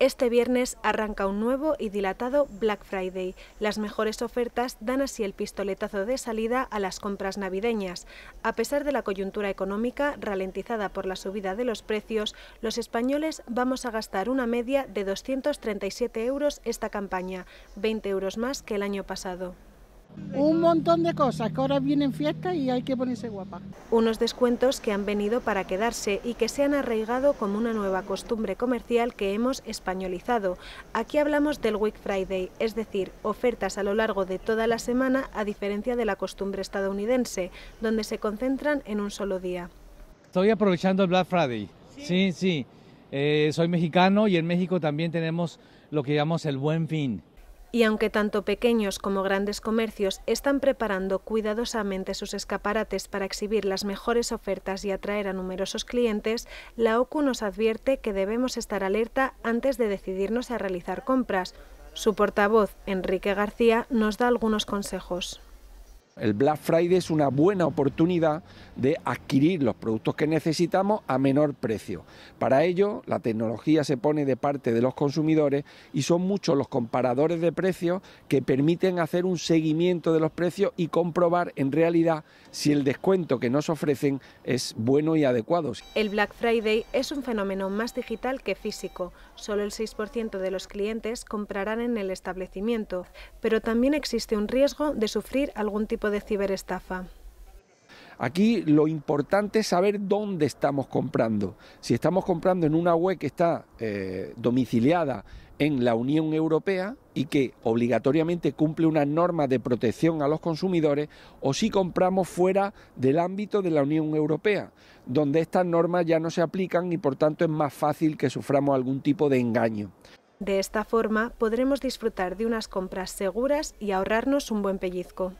Este viernes arranca un nuevo y dilatado Black Friday. Las mejores ofertas dan así el pistoletazo de salida a las compras navideñas. A pesar de la coyuntura económica ralentizada por la subida de los precios, los españoles vamos a gastar una media de 237 euros esta campaña, 20 euros más que el año pasado un montón de cosas, que ahora vienen fiestas y hay que ponerse guapa. Unos descuentos que han venido para quedarse y que se han arraigado como una nueva costumbre comercial que hemos españolizado. Aquí hablamos del Week Friday, es decir, ofertas a lo largo de toda la semana a diferencia de la costumbre estadounidense, donde se concentran en un solo día. Estoy aprovechando el Black Friday. Sí, sí. Eh, soy mexicano y en México también tenemos lo que llamamos el buen fin y aunque tanto pequeños como grandes comercios están preparando cuidadosamente sus escaparates para exhibir las mejores ofertas y atraer a numerosos clientes, la OCU nos advierte que debemos estar alerta antes de decidirnos a realizar compras. Su portavoz, Enrique García, nos da algunos consejos. El Black Friday es una buena oportunidad de adquirir los productos que necesitamos a menor precio. Para ello, la tecnología se pone de parte de los consumidores y son muchos los comparadores de precios que permiten hacer un seguimiento de los precios y comprobar en realidad si el descuento que nos ofrecen es bueno y adecuado. El Black Friday es un fenómeno más digital que físico. Solo el 6% de los clientes comprarán en el establecimiento, pero también existe un riesgo de sufrir algún tipo de de ciberestafa. Aquí lo importante es saber dónde estamos comprando. Si estamos comprando en una web que está eh, domiciliada en la Unión Europea y que obligatoriamente cumple una norma de protección a los consumidores, o si compramos fuera del ámbito de la Unión Europea, donde estas normas ya no se aplican y por tanto es más fácil que suframos algún tipo de engaño. De esta forma podremos disfrutar de unas compras seguras y ahorrarnos un buen pellizco.